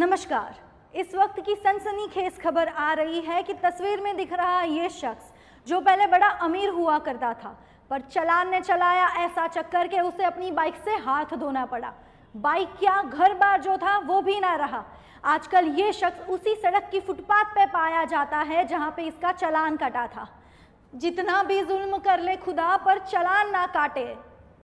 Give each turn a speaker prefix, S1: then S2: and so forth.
S1: नमस्कार इस वक्त की सनसनीखेज खबर आ रही है कि तस्वीर में दिख रहा ये शख्स जो पहले बड़ा अमीर हुआ करता था पर चलान ने चलाया ऐसा चक्कर के उसे अपनी बाइक से हाथ धोना पड़ा बाइक क्या घर बार जो था वो भी ना रहा आजकल ये शख्स उसी सड़क की फुटपाथ पे पाया जाता है जहाँ पे इसका चलान कटा था जितना भी जुल्म कर ले खुदा पर चलान ना काटे